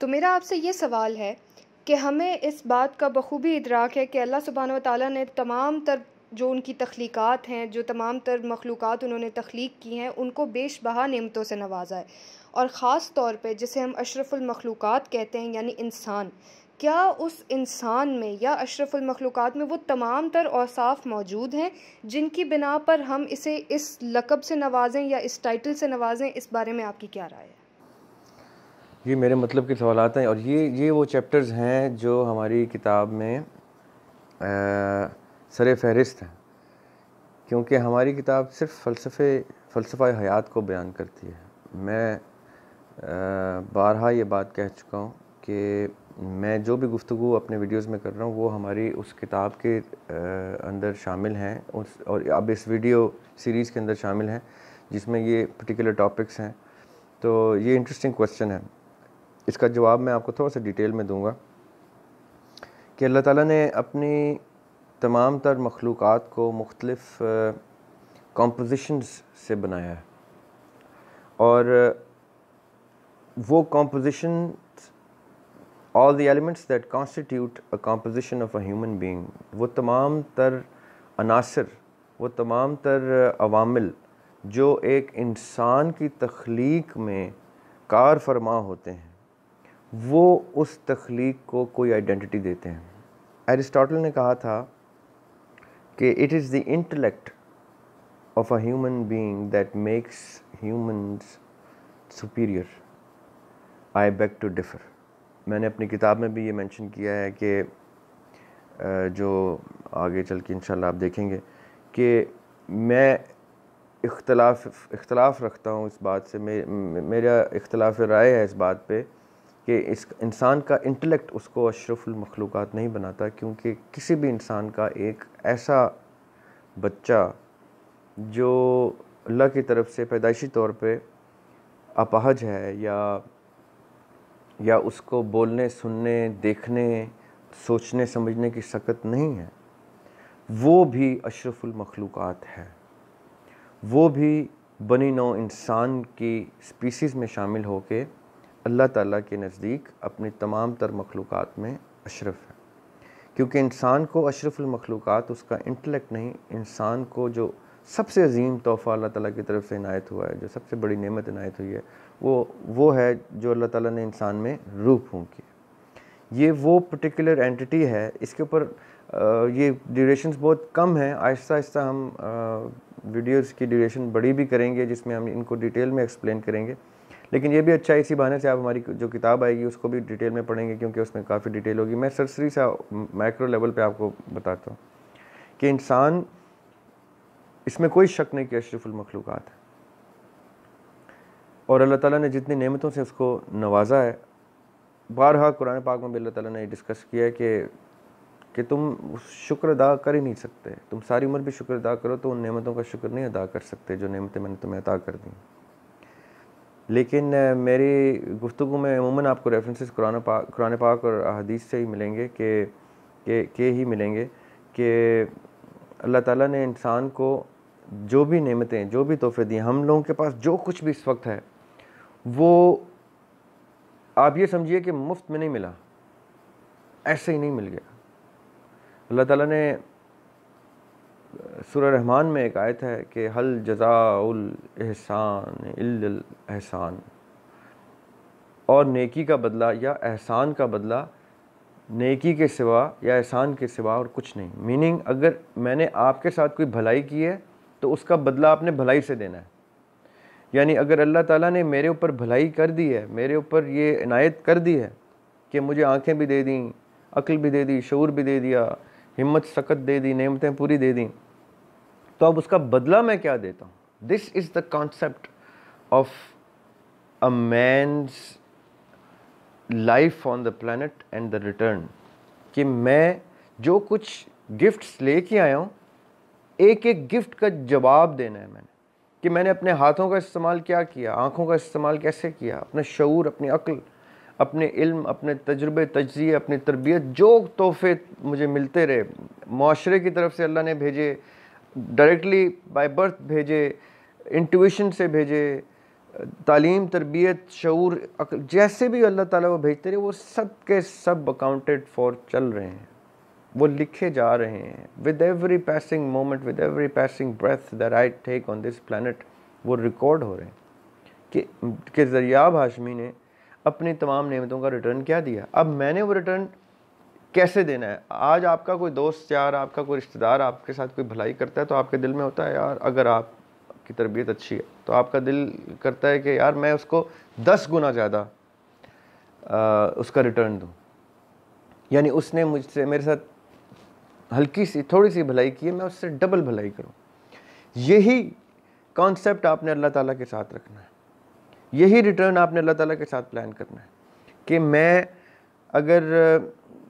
तो मेरा आपसे ये सवाल है कि हमें इस बात का बखूबी इदराक है कि अल्लाह सुबहान ताली ने तमाम तर जो उनकी तख्लीक़ात हैं जो तमाम तर मखलूक उन्होंने तख्लीक की हैं उनको बेश बहा नियमतों से नवाजा है और ख़ास तौर पर जिसे हम अशरफुलमखलूक कहते हैं यानी इंसान क्या उस इंसान में या अशरफुलमखलूक में वो तमाम तर औसाफ मौजूद हैं जिनकी बिना पर हम इसे इस लकब से नवाजें या इस टाइटल से नवाजें इस बारे में आपकी क्या राय है ये मेरे मतलब के सवाल हैं और ये ये वो चैप्टर्स हैं जो हमारी किताब में सर फहरिस्त हैं क्योंकि हमारी किताब सिर्फ फ़लसफ़े फ़लसफ़ा हयात को बयान करती है मैं बारहा ये बात कह चुका हूँ कि मैं जो भी गुफ्तु अपने वीडियोस में कर रहा हूँ वो हमारी उस किताब के अंदर शामिल हैं उस और अब इस वीडियो सीरीज़ के अंदर शामिल हैं जिसमें ये पर्टिकुलर टॉपिक्स हैं तो ये इंटरेस्टिंग क्वेश्चन है इसका जवाब मैं आपको थोड़ा सा डिटेल में दूँगा कि अल्लाह ताला ने अपनी तमाम तर मखलूक़ को मुख्तलफ़ कॉम्पोजिशंस से बनाया है और वो composition all the elements that constitute a composition of a human being वो तमाम तर अनासर वो तमाम तर अवामिल जो एक इंसान की तख्लीक में कार फरमा होते हैं वो उस तख्लीक को कोई आइडेंटिटी देते हैं एरिस्टोटल ने कहा था कि it is the intellect of a human being that makes human superior I beg to differ मैंने अपनी किताब में भी ये मेंशन किया है कि जो आगे चल के इनशाला आप देखेंगे कि मैं इख्तलाफ इख्तलाफ रखता हूँ इस बात से मे, मेरा इख्तलाफ राय है इस बात पे कि इस इंसान का इंटेलेक्ट उसको अशरफुलमखलूक नहीं बनाता क्योंकि किसी भी इंसान का एक ऐसा बच्चा जो अल्लाह की तरफ से पैदाइशी तौर पे अपाहज है या या उसको बोलने सुनने देखने सोचने समझने की सकत नहीं है वो भी अशरफुलमखलूक है वो भी बनी नौ इंसान की स्पीसीज़ में शामिल होकर अल्लाह ताला के नज़दीक अपनी तमाम तर मखलूक में अशरफ है क्योंकि इंसान को अशरफुलमखलूक उसका इंटलेक्ट नहीं इंसान को जो सबसे अजीम तोहफ़ा अल्लाह ताला की तरफ से इनायत हुआ है जो सबसे बड़ी नेमत इनायत हुई है वो वो है जो अल्लाह ताला ने इंसान में रूह हूँ की ये वो पर्टिकुलर एंटिटी है इसके ऊपर ये ड्यूरेशन बहुत कम हैं आहिस्ता आहिस्ता हम वीडियोस की ड्यूरेशन बड़ी भी करेंगे जिसमें हम इनको डिटेल में एक्सप्लेन करेंगे लेकिन ये भी अच्छा है इसी बहाने से आप हमारी जो किताब आएगी उसको भी डिटेल में पढ़ेंगे क्योंकि उसमें काफ़ी डिटेल होगी मैं सरसरी सा माइक्रो लेवल पे आपको बताता हूँ कि इंसान इसमें कोई शक नहीं कि अशरफुल मखलूक़ात है और अल्लाह ताला ने जितनी नेमतों से उसको नवाजा है बारहा कुरान पाक में भी अल्लाह ताला ने डिस्कस किया है कि कि तुम शुक्र अदा कर ही नहीं सकते तुम सारी उम्र भी शुक्र अदा करो तो उन नेमतों का शुक्र नहीं अदा कर सकते जो नेमतें मैंने तुम्हें अदा कर दी लेकिन मेरी गुफ्तु में अमूमन आपको रेफरेंसेस कुरान पाक कुरान पाक और अदीस से ही मिलेंगे के के, के ही मिलेंगे कि अल्लाह ताला ने इंसान को जो भी नेमतें जो भी तोहफ़े दिए हम लोगों के पास जो कुछ भी इस वक्त है वो आप ये समझिए कि मुफ्त में नहीं मिला ऐसे ही नहीं मिल गया अल्लाह ताला ने सुर रहमान में एक आयत है कि हल जजाउल एहसान इल एहसान और नेकी का बदला या एहसान का बदला नेकी के सिवा या एहसान के सिवा और कुछ नहीं मीनिंग अगर मैंने आपके साथ कोई भलाई की है तो उसका बदला आपने भलाई से देना है यानी अगर अल्लाह ताला ने मेरे ऊपर भलाई कर दी है मेरे ऊपर ये इनायत कर दी है कि मुझे आंखें भी दे दी अक्ल भी दे दी शूर भी दे दिया हिम्मत सकत दे दी नेमतें पूरी दे दी तो अब उसका बदला मैं क्या देता हूँ this is the concept of a man's life on the planet and the return कि मैं जो कुछ गिफ्ट्स लेके आया हूँ एक एक गिफ्ट का जवाब देना है मैंने कि मैंने अपने हाथों का इस्तेमाल क्या किया आँखों का इस्तेमाल कैसे किया अपना शूर अपनी अक्ल अपने इल्म अपने तजुर्बे तजिए अपनी तरबियत जो तोहफे मुझे मिलते रहे माशरे की तरफ से अल्लाह ने भेजे डायरेक्टली बाय बर्थ भेजे इंटन से भेजे तालीम तरबियत शूर जैसे भी अल्लाह ताला वो भेजते रहे वो सब के सब अकाउंटेड फॉर चल रहे हैं वो लिखे जा रहे हैं with every passing moment with every passing breath that I take on this planet वो रिकॉर्ड हो रहे हैं कि के जरियाब हाशमी ने अपनी तमाम नियमतों का रिटर्न क्या दिया अब मैंने वो रिटर्न कैसे देना है आज आपका कोई दोस्त यार आपका कोई रिश्तेदार आपके साथ कोई भलाई करता है तो आपके दिल में होता है यार अगर आप की तरबियत अच्छी है तो आपका दिल करता है कि यार मैं उसको दस गुना ज़्यादा उसका रिटर्न दूँ यानी उसने मुझसे मेरे साथ हल्की सी थोड़ी सी भलाई की है मैं उससे डबल भलाई करूँ यही कॉन्सेप्ट आपने अल्लाह ताला के साथ रखना है यही रिटर्न आपने अल्लाह ताला के साथ प्लान करना है कि मैं अगर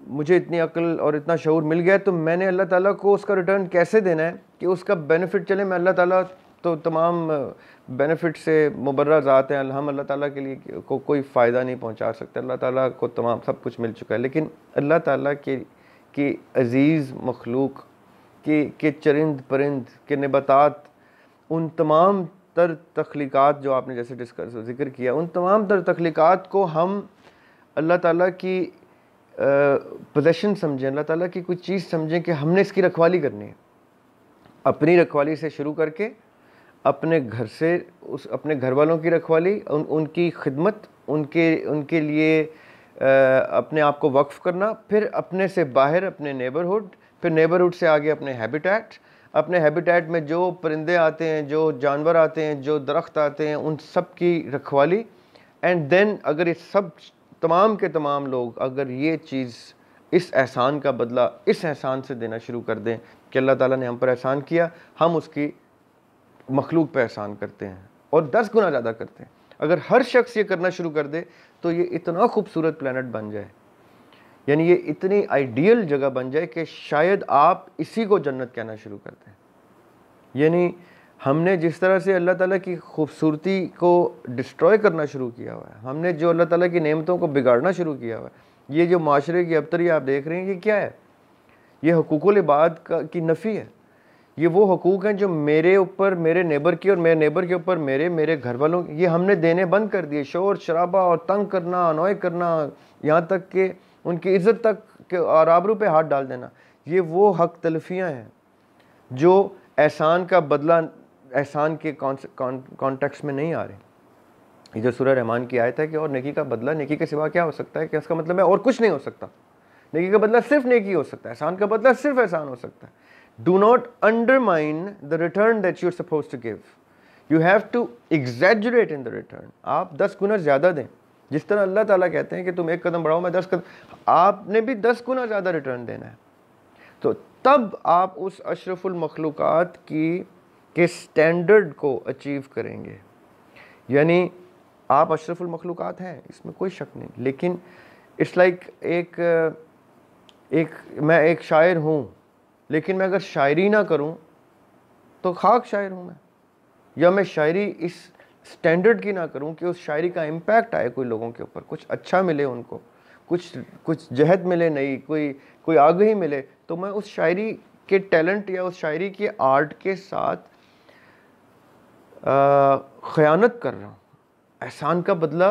मुझे इतनी अक्ल और इतना शूर मिल गया तो मैंने अल्लाह ताला को उसका रिटर्न कैसे देना है कि उसका बेनिफिट चले मैं अल्लाह ताला तो तमाम बेनिफिट से मुबर्रा ज़ात हैं हम अल्लाह ताला के लिए को, कोई फ़ायदा नहीं पहुंचा सकते अल्लाह ताला को तमाम सब कुछ मिल चुका है लेकिन अल्लाह ताला के के अज़ीज़ मखलूक के के चरिंद परिंद के नबातात उन तमाम तर तख्लीक़ात जो आपने जैसे डिस्कस जिक्र किया उन तमाम तर तख्लीक़ात को हम अल्लाह ताला की पोजेशन समझें अल्लाह ताला की कोई चीज़ समझें कि हमने इसकी रखवाली करनी है अपनी रखवाली से शुरू करके अपने घर से उस अपने घर वालों की रखवाली उन उनकी खिदमत उनके उनके लिए आ, अपने आप को वक्फ़ करना फिर अपने से बाहर अपने नेबरहुड फिर नेबरहुड से आगे अपने हैबिटेट अपने हैबिटेट में जो परिंदे आते हैं जो जानवर आते हैं जो दरख्त आते हैं उन सब की रखवाली एंड देन अगर ये सब तमाम के तमाम लोग अगर ये चीज़ इस एहसान का बदला इस एहसान से देना शुरू कर दें कि अल्लाह ताला ने हम पर एहसान किया हम उसकी मखलूक पर एहसान करते हैं और दस गुना ज़्यादा करते हैं अगर हर शख्स ये करना शुरू कर दे तो ये इतना खूबसूरत प्लानट बन जाए यानी ये इतनी आइडियल जगह बन जाए कि शायद आप इसी को जन्नत कहना शुरू कर दें यानी हमने जिस तरह से अल्लाह ताला की खूबसूरती को डिस्ट्रॉय करना शुरू किया हुआ है हमने जो अल्लाह ताला की नेमतों को बिगाड़ना शुरू किया हुआ है ये जो माशरे की अबतरी आप देख रहे हैं ये क्या है ये हकूक़ल इबाद की नफ़ी है ये वो हकूक़ हैं जो मेरे ऊपर मेरे नेबर के और मेरे नेबर के ऊपर मेरे मेरे घर वालों ये हमने देने बंद कर दिए शोर शराबा और तंग करना अनोय करना यहाँ तक के उनकी इज़्ज़त तक के और आबरू पर हाथ डाल देना ये वो हक तलफियाँ हैं जो एहसान का बदला एहसान के कॉन्टेक्स्ट में नहीं आ रहे ये जो सूर्य रहमान की आयत है कि और नेकी का बदला नेकी के सिवा क्या हो सकता है कि इसका मतलब है और कुछ नहीं हो सकता नेकी का बदला सिर्फ नेकी हो सकता है एहसान का बदला सिर्फ एहसान हो सकता है do not undermine the return that you're suppose to give you have to exaggerate in the return आप दस गुना ज़्यादा दें जिस तरह अल्लाह ताला कहते हैं कि तुम एक कदम बढ़ाओ मैं दस कदम आपने भी दस गुना ज़्यादा रिटर्न देना है तो तब आप उस अशरफुल मखलूक़ात की के स्टैंडर्ड को अचीव करेंगे यानी आप अशरफुल मखलूक़ात हैं इसमें कोई शक नहीं लेकिन इट्स लाइक like एक एक मैं एक शायर हूँ लेकिन मैं अगर शायरी ना करूँ तो खाक शायर हूँ मैं या मैं शायरी इस स्टैंडर्ड की ना करूँ कि उस शायरी का इम्पैक्ट आए कोई लोगों के ऊपर कुछ अच्छा मिले उनको कुछ कुछ जहद मिले नहीं कोई कोई आगही मिले तो मैं उस शायरी के टैलेंट या उस शायरी के आर्ट के साथ ख़यानत कर रहा हूँ एहसान का बदला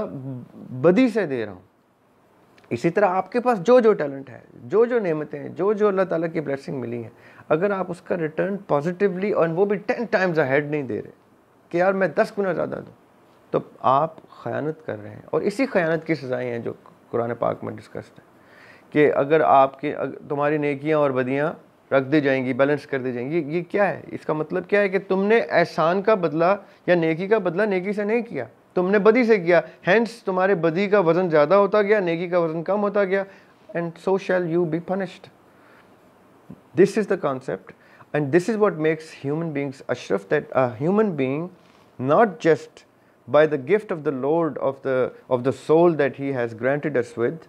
बदी से दे रहा हूँ इसी तरह आपके पास जो जो टैलेंट है जो जो नेमतें हैं जो जो अल्लाह ताला की ब्लेसिंग मिली हैं अगर आप उसका रिटर्न पॉजिटिवली और वो भी टेन टाइम्स अहेड नहीं दे रहे कि यार मैं दस गुना ज़्यादा दूँ तो आप ख़यानत कर रहे हैं और इसी ख़यानत की सज़ाएँ हैं जो कुरान पाक में डिस्कस्ड है कि अगर आपके अगर तुम्हारी नेकियाँ और बदियाँ रख दी जाएंगी बैलेंस कर दी जाएंगी ये क्या है इसका मतलब क्या है कि तुमने एहसान का बदला या नेकी का बदला नेकी से नहीं किया तुमने बदी से किया हैंड्स तुम्हारे बदी का वजन ज़्यादा होता गया नेकी का वजन कम होता गया and so shall you be punished this is the concept and this is what makes human beings अशरफ that human being not just by the gift of the lord of the of the soul that he has granted us with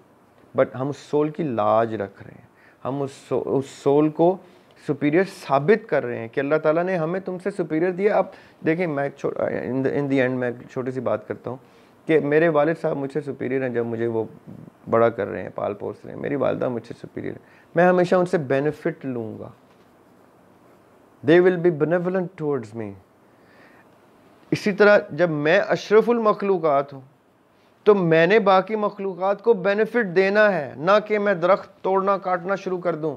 but हम उस soul की लाज रख रहे हैं हम उस सो, उस सोल को सुपीरियर साबित कर रहे हैं कि अल्लाह ताला ने हमें तुमसे सुपीरियर दिया अब देखें मैं इन द दी एंड मैं छोटी सी बात करता हूँ कि मेरे वालिद साहब मुझसे सुपीरियर हैं जब मुझे वो बड़ा कर रहे हैं पाल पोस रहे हैं मेरी वालदा मुझसे सुपीरियर है मैं हमेशा उनसे बेनिफिट लूँगा they will be benevolent towards me इसी तरह जब मैं अशरफुल हूँ तो मैंने बाकी मखलूक को बेनिफिट देना है ना कि मैं दरख्त तोड़ना काटना शुरू कर दूँ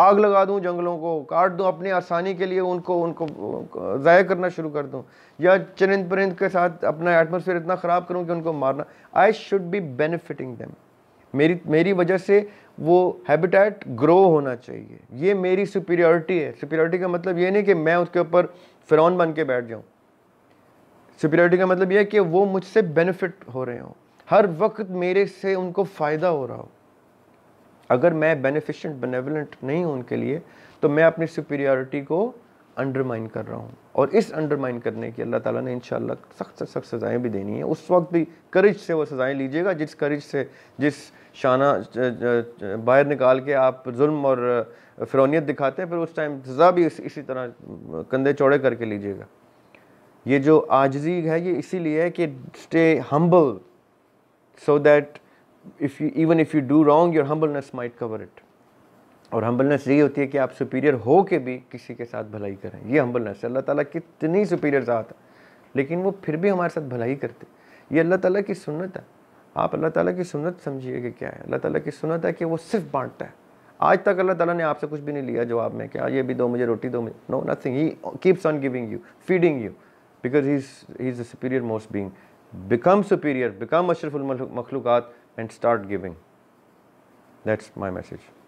आग लगा दूँ जंगलों को काट दूँ अपनी आसानी के लिए उनको उनको ज़ाया करना शुरू कर दूँ या चरिंद परिंद के साथ अपना एटमोसफेयर इतना ख़राब करूँ कि उनको मारना I should be benefiting them मेरी मेरी वजह से वो हैबिटेट ग्रो होना चाहिए ये मेरी सुपीरियरिटी है सुपीरियरिटी का मतलब ये नहीं कि मैं उसके ऊपर फ़िरौन बन के बैठ जाऊँ सुपीरियरिटी का मतलब यह है कि वो मुझसे बेनिफिट हो रहे हों हर वक्त मेरे से उनको फ़ायदा हो रहा हो अगर मैं बेनिफिशेंट बेनेवलेंट नहीं हूँ उनके लिए तो मैं अपनी सुपीरियरिटी को अंडरमाइन कर रहा हूँ और इस अंडरमाइन करने की अल्लाह ताला ने इन सख्त से सख्त सज़ाएँ भी देनी है उस वक्त भी करेज से वो सज़ाएँ लीजिएगा जिस करेज से जिस शाना बाहर निकाल के आप जुल्म और फिरौनीत दिखाते हैं फिर उस टाइम सज़ा भी इस, इसी तरह कंधे चौड़े करके लीजिएगा ये जो आजजी है ये इसीलिए है कि stay humble so that if you even if you do wrong your humbleness might cover it और हम्बलनेस यही होती है कि आप सुपीरियर हो के भी किसी के साथ भलाई करें ये हम्बलनेस अल्लाह ताला कितनी सुपीरियर ज़ात है लेकिन वो फिर भी हमारे साथ भलाई करते ये अल्लाह ताला की सुन्नत है आप अल्लाह ताला की सुन्नत समझिए कि क्या है अल्लाह ताला की सुन्नत है कि वो सिर्फ बांटता है आज तक अल्लाह ताला ने आपसे कुछ भी नहीं लिया जवाब में क्या हाँ, ये भी दो मुझे रोटी दो मुझे no nothing he keeps on giving you feeding you because he's he's the superior most being become superior become ashraful makhlukat, and start giving that's my message